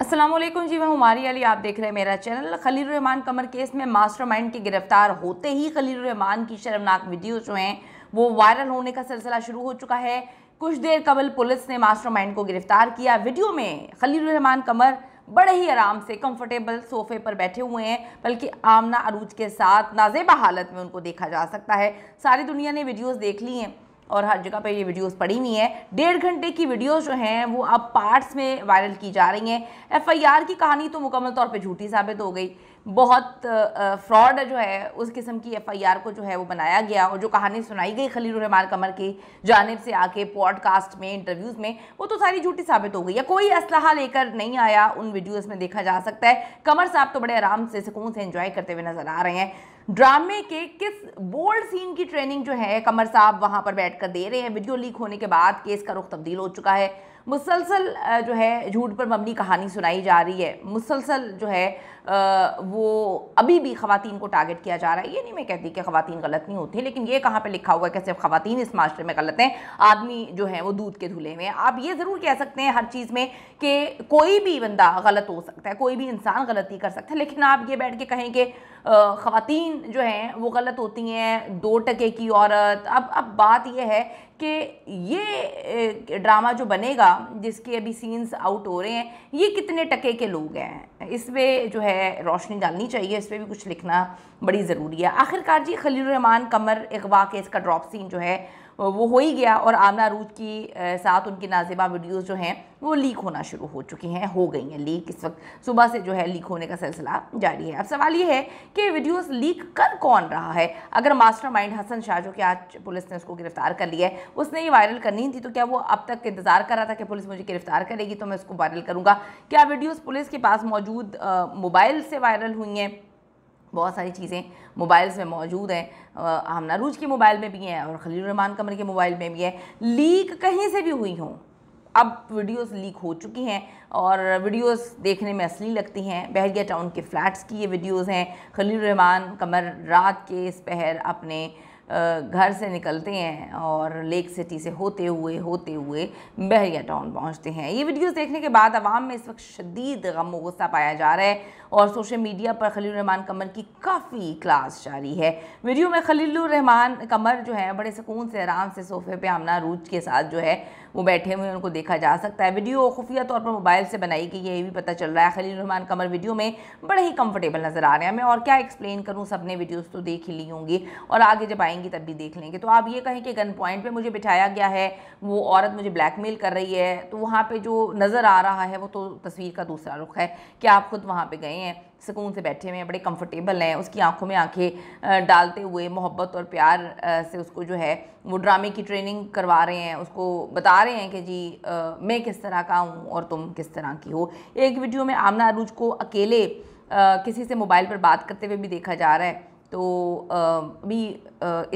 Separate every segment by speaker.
Speaker 1: असलम जी मैं हमारी अली आप देख रहे हैं मेरा चैनल खलील रहमान कमर केस में मास्टरमाइंड के गिरफ्तार होते ही खलील रहमान की शर्मनाक वीडियो जो हैं वो वायरल होने का सिलसिला शुरू हो चुका है कुछ देर कबल पुलिस ने मास्टरमाइंड को गिरफ्तार किया वीडियो में खलील रहमान कमर बड़े ही आराम से कंफर्टेबल सोफे पर बैठे हुए हैं बल्कि आमना अरूज के साथ नाजेबा हालत में उनको देखा जा सकता है सारी दुनिया ने वीडियोज़ देख ली हैं और हर जगह पे ये वीडियोस पड़ी हुई हैं डेढ़ घंटे की वीडियोस जो हैं वो अब पार्ट्स में वायरल की जा रही हैं एफआईआर की कहानी तो मुकम्मल तौर पे झूठी साबित हो गई बहुत फ्रॉड जो है उस किस्म की एफआईआर को जो है वो बनाया गया और जो कहानी सुनाई गई खलील रहमान कमर की जानब से आके पॉडकास्ट में इंटरव्यूज़ में वो तो सारी झूठी साबित हो गई या कोई असलाह लेकर नहीं आया उन वीडियोज़ में देखा जा सकता है कमर साहब तो बड़े आराम से सुकून से इन्जॉय करते हुए नज़र आ रहे हैं ड्रामे के किस बोल्ड सीन की ट्रेनिंग जो है कमर साहब वहां पर बैठ कर दे रहे हैं वीडियो लीक होने के बाद केस का रुख तब्दील हो चुका है मुसलसल जो है झूठ पर मबनी कहानी सुनाई जा रही है मुसलसल जो है वो अभी भी खातन को टारगेट किया जा रहा है ये नहीं मैं कहती कि खातन गलत नहीं होती लेकिन ये कहाँ पर लिखा हुआ है कि सिर्फ खातन इस माशरे में गलत हैं आदमी जो है वो दूध के धुले हुए हैं आप ये ज़रूर कह सकते हैं हर चीज़ में कि कोई भी बंदा गलत हो सकता है कोई भी इंसान गलती कर सकता है लेकिन आप ये बैठ के कहें कि खातन जो हैं वो गलत होती हैं दो टके की औरत अब अब बात यह है कि ये ड्रामा जो बनेगा जिसके अभी सीन्स आउट हो रहे हैं ये कितने टके के लोग हैं इस पर जो है रोशनी डालनी चाहिए इस पर भी कुछ लिखना बड़ी ज़रूरी है आखिरकार जी खलील रहमान कमर अगवा केस का ड्रॉप सीन जो है वो हो ही गया और आमना रूद की साथ उनकी नाजिबा वीडियोज़ जो हैं वो लीक होना शुरू हो चुकी हैं हो गई हैं लीक इस वक्त सुबह से जो है लीक होने का सिलसिला जारी है अब सवाल ये है कि वीडियोस लीक कर कौन रहा है अगर मास्टरमाइंड हसन शाह जो कि आज पुलिस ने उसको गिरफ्तार कर लिया है उसने ये वायरल करनी थी तो क्या वो अब तक इंतज़ार कर रहा था कि पुलिस मुझे गिरफ्तार करेगी तो मैं उसको वायरल करूँगा क्या वीडियोज़ पुलिस के पास मौजूद मोबाइल से वायरल हुई हैं बहुत सारी चीज़ें मोबाइल्स में मौजूद हैं आमना रूज के मोबाइल में भी हैं और खलील रहमान कमर के मोबाइल में भी है लीक कहीं से भी हुई हों अब वीडियोस लीक हो चुकी हैं और वीडियोस देखने में असली लगती हैं बहरिया टाउन के फ्लैट्स की ये वीडियोस हैं खलील रहमान कमर रात के इस पहर अपने घर से निकलते हैं और लेक सिटी से होते हुए होते हुए बहरिया टाउन पहुंचते हैं ये वीडियोस देखने के बाद आवाम में इस वक्त शदीद गम गुस्सा पाया जा रहा है और सोशल मीडिया पर खलील रहमान कमर की काफ़ी क्लास जारी है वीडियो में खलील रहमान कमर जो है बड़े सुकून से आराम से सोफे पे आमना रूज के साथ जो है वो बैठे हुए हैं उनको देखा जा सकता है वीडियो खुफिया तौर पर मोबाइल से बनाई गई है ये भी पता चल रहा है खलील रहमान कमर वीडियो में बड़े ही कंफर्टेबल नज़र आ रहे हैं मैं और क्या एक्सप्लेन करूँ सबने वीडियोज़ तो देख ही ली होंगी और आगे जब आएंगी तब भी देख लेंगे तो आप ये कहें कि गन पॉइंट पर मुझे बिठाया गया है वो औरत मुझे ब्लैकमेल कर रही है तो वहाँ पर जो नज़र आ रहा है वो तो तस्वीर का दूसरा रुख है कि आप खुद वहाँ पर गए हैं सुकून से बैठे हुए हैं बड़े कंफर्टेबल हैं उसकी आंखों में आंखें डालते हुए मोहब्बत और प्यार से उसको जो है वो ड्रामे की ट्रेनिंग करवा रहे हैं उसको बता रहे हैं कि जी आ, मैं किस तरह का हूँ और तुम किस तरह की हो एक वीडियो में आमना अरूज को अकेले आ, किसी से मोबाइल पर बात करते हुए भी देखा जा रहा है तो अभी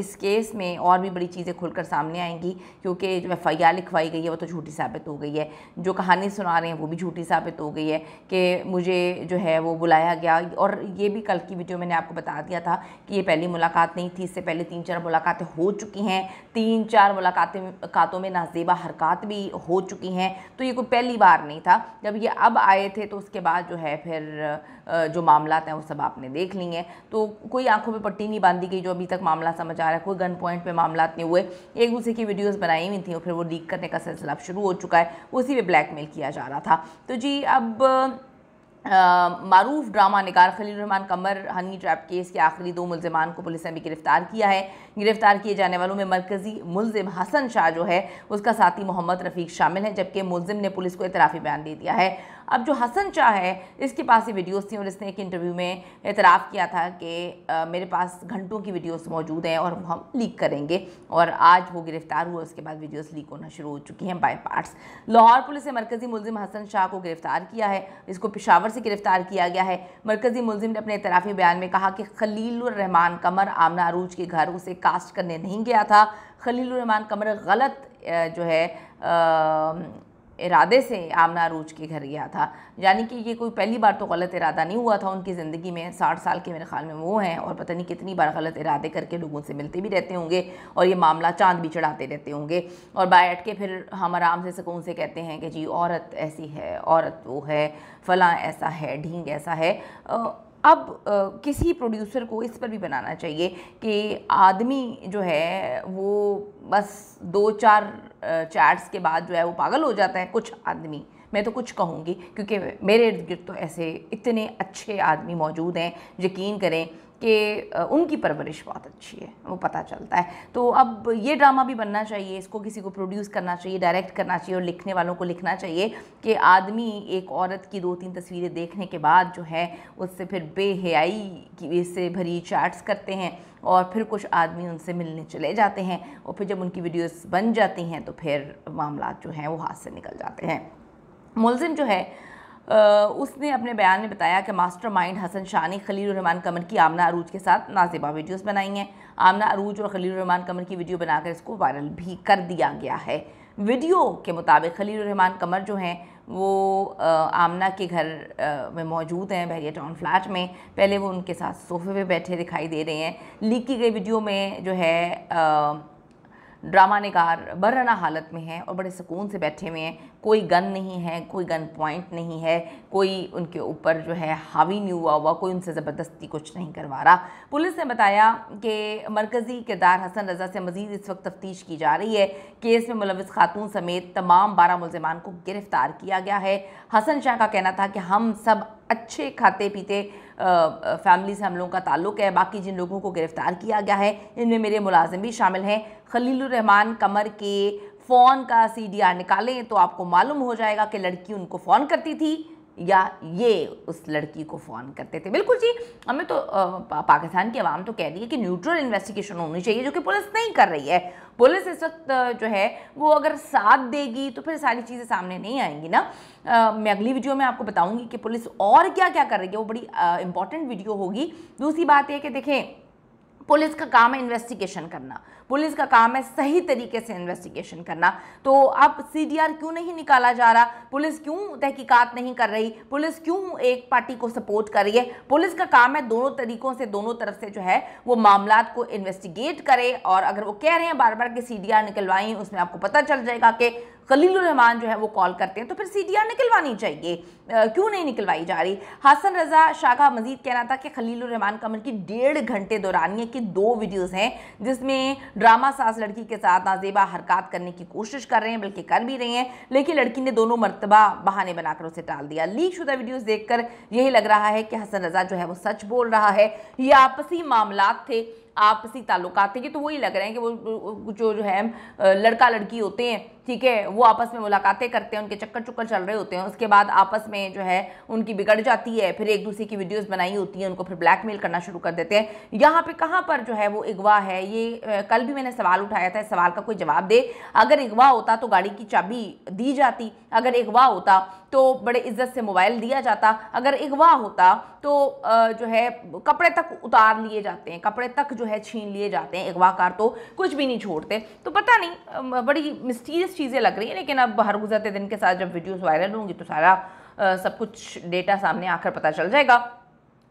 Speaker 1: इस केस में और भी बड़ी चीज़ें खुलकर सामने आएंगी क्योंकि जो एफ लिखवाई गई है वो तो झूठी साबित हो गई है जो कहानी सुना रहे हैं वो भी झूठी साबित हो गई है कि मुझे जो है वो बुलाया गया और ये भी कल की वीडियो मैंने आपको बता दिया था कि ये पहली मुलाकात नहीं थी इससे पहले तीन चार मुलाकातें हो चुकी हैं तीन चार मुलाकातें कातों में नाजेबा हरकत भी हो चुकी हैं तो ये कोई पहली बार नहीं था जब ये अब आए थे तो उसके बाद जो है फिर जो मामला हैं वो सब आपने देख ली हैं तो कोई आंखों में पट्टी नहीं बांधी गई जो अभी तक मामला समझ आ रहा है कोई गन पॉइंट पे मामला तो नहीं हुए एक दूसरे की वीडियोस बनाई हुई थी और फिर वो लीक करने का सिलसिला शुरू हो चुका है उसी पर ब्लैकमेल किया जा रहा था तो जी अब मरूफ ड्रामा निगार Khalil Rahman Qamar honey trap case के आखिरी दो मुलजमान को पुलिस ने भी गिरफ्तार किया है गिरफ्तार किए जाने वालों में मरकज़ी मुलजिम हसन शाह जो है उसका साथी मोहम्मद रफ़ीक शामिल है जबकि मुलजिम ने पुलिस को इतराफ़ी बयान दे दिया है अब जो हसन शाह है इसके पास ही वीडियोस थी और इसने एक इंटरव्यू में एतराफ़ किया था कि मेरे पास घंटों की वीडियोस मौजूद हैं और हम लीक करेंगे और आज वो गिरफ़्तार हुआ उसके बाद वीडियोस लीक होना शुरू हो चुकी हैं बाई पार्ट्स लाहौर पुलिस ने मरकज़ी मुलिम हसन शाह को गिरफ़्तार किया है इसको पिशावर से गिरफ़्तार किया गया है मरकज़ी मुलिम ने अपने इतराफी बयान में कहा कि खलीलरहमान कमर आमना अरूज के घर उसे कास्ट करने नहीं गया था खलीलरहमान कमर गलत जो है इरादे से आमना रोज के घर गया था यानी कि ये कोई पहली बार तो गलत इरादा नहीं हुआ था उनकी ज़िंदगी में साठ साल के मेरे ख्याल में वो हैं और पता नहीं कितनी बार गलत इरादे करके लोगों से मिलते भी रहते होंगे और ये मामला चांद भी चढ़ाते रहते होंगे और बैठ के फिर हम आराम से सुकून से कहते हैं कि जी औरत ऐसी है औरत वो है फ़लाँ ऐसा है ढींग ऐसा है अब किसी प्रोड्यूसर को इस पर भी बनाना चाहिए कि आदमी जो है वो बस दो चार चैट्स के बाद जो है वो पागल हो जाता है कुछ आदमी मैं तो कुछ कहूँगी क्योंकि मेरे इर्द गिर्द तो ऐसे इतने अच्छे आदमी मौजूद हैं यकीन करें कि उनकी परवरिश बहुत अच्छी है वो पता चलता है तो अब ये ड्रामा भी बनना चाहिए इसको किसी को प्रोड्यूस करना चाहिए डायरेक्ट करना चाहिए और लिखने वालों को लिखना चाहिए कि आदमी एक औरत की दो तीन तस्वीरें देखने के बाद जो है उससे फिर बेहयाई की से भरी चैट्स करते हैं और फिर कुछ आदमी उनसे मिलने चले जाते हैं और फिर जब उनकी वीडियोस बन जाती हैं तो फिर मामला जो हैं वो हाथ से निकल जाते हैं मुलजिम जो है उसने अपने बयान में बताया कि मास्टरमाइंड हसन शानी खलील रहमान कमर की आमना अरूज के साथ नाजिबा वीडियोस बनाई हैं आमना अरूज और खलील रहमान कमर की वीडियो बनाकर इसको वायरल भी कर दिया गया है वीडियो के मुताबिक खलील रहमान कमर जो हैं वो आ, आमना के घर में मौजूद हैं बहरिया टाउन फ्लैट में पहले वो उनके साथ सोफे पर बैठे दिखाई दे रहे हैं लीक की गई वीडियो में जो है आ, ड्रामा निकार बर्रना हालत में हैं और बड़े सुकून से बैठे हुए हैं कोई गन नहीं है कोई गन पॉइंट नहीं है कोई उनके ऊपर जो है हावी नहीं हुआ हुआ कोई उनसे ज़बरदस्ती कुछ नहीं करवा रहा पुलिस ने बताया कि मरकज़ी किरदार हसन रजा से मजीद इस वक्त तफ्तीश की जा रही है केस में मुलविस खातून समेत तमाम बारह मुलजमान को गिरफ्तार किया गया है हसन शाह का कहना था कि हम सब अच्छे खाते पीते फैमिली से हम लोगों का ताल्लुक है बाकी जिन लोगों को गिरफ़्तार किया गया है इनमें मेरे मुलाजिम भी शामिल हैं खलीलरहमान कमर के फ़ोन का सीडीआर निकालें तो आपको मालूम हो जाएगा कि लड़की उनको फ़ोन करती थी या ये उस लड़की को फ़ोन करते थे बिल्कुल जी हमें तो आ, पाकिस्तान की आवाम तो कह रही है कि न्यूट्रल इन्वेस्टिगेशन होनी चाहिए जो कि पुलिस नहीं कर रही है पुलिस इस वक्त जो है वो अगर साथ देगी तो फिर सारी चीज़ें सामने नहीं आएंगी ना आ, मैं अगली वीडियो में आपको बताऊंगी कि पुलिस और क्या क्या कर रही है वो बड़ी इंपॉर्टेंट वीडियो होगी दूसरी बात यह कि देखें पुलिस का काम है इन्वेस्टिगेशन करना पुलिस का काम है सही तरीके से इन्वेस्टिगेशन करना तो अब सीडीआर क्यों नहीं निकाला जा रहा पुलिस क्यों तहकीकात नहीं कर रही पुलिस क्यों एक पार्टी को सपोर्ट कर रही है पुलिस का काम है दोनों तरीकों से दोनों तरफ से जो है वो मामला को इन्वेस्टिगेट करे और अगर वो कह रहे हैं बार बार कि सी निकलवाएं उसमें आपको पता चल जाएगा कि रहमान जो है वो कॉल करते हैं तो फिर सी निकलवानी चाहिए क्यों नहीं निकलवाई जा रही हसन रजा शाह का मजीद कहना था कि खलील रहमान कमर मतलब की डेढ़ घंटे दौरान ये कि दो वीडियोज़ हैं जिसमें ड्रामा सास लड़की के साथ नाजेबा हरकत करने की कोशिश कर रहे हैं बल्कि कर भी रहे हैं लेकिन लड़की ने दोनों मरतबा बहाने बनाकर उसे टाल दिया लीक शुदा वीडियोज़ देख यही लग रहा है कि हसन रजा जो है वो सच बोल रहा है ये आपसी मामला थे आपसी ताल्लुकात थे ये तो वही लग रहे हैं कि वो जो जो है लड़का लड़की होते हैं ठीक है वो आपस में मुलाकातें करते हैं उनके चक्कर चुक्कर चल रहे होते हैं उसके बाद आपस में जो है उनकी बिगड़ जाती है फिर एक दूसरे की वीडियोस बनाई होती हैं उनको फिर ब्लैकमेल करना शुरू कर देते हैं यहाँ पे कहाँ पर जो है वो अगवा है ये कल भी मैंने सवाल उठाया था इस सवाल का कोई जवाब दे अगर अगवा होता तो गाड़ी की चाबी दी जाती अगर अगवा होता तो बड़े इज्जत से मोबाइल दिया जाता अगर अगवा होता तो जो है कपड़े तक उतार लिए जाते हैं कपड़े तक जो है छीन लिए जाते हैं अगवाकार तो कुछ भी नहीं छोड़ते तो पता नहीं बड़ी मिस्टीरियस चीज़ें लग रही हैं लेकिन अब हर गुजरते दिन के साथ जब वीडियोस वायरल होंगी तो सारा सब कुछ डेटा सामने आकर पता चल जाएगा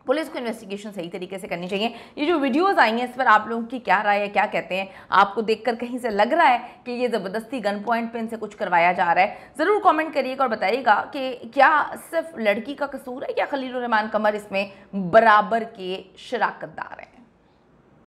Speaker 1: पुलिस को इन्वेस्टिगेशन सही तरीके से करनी चाहिए ये जो वीडियोस आई हैं इस पर आप लोगों की क्या राय है क्या कहते हैं आपको देखकर कहीं से लग रहा है कि ये ज़बरदस्ती गन पॉइंट पे इनसे कुछ करवाया जा रहा है ज़रूर कमेंट करिएगा और बताइएगा कि क्या सिर्फ लड़की का कसूर है या खलील रहमान कमर इसमें बराबर के शराकतदार हैं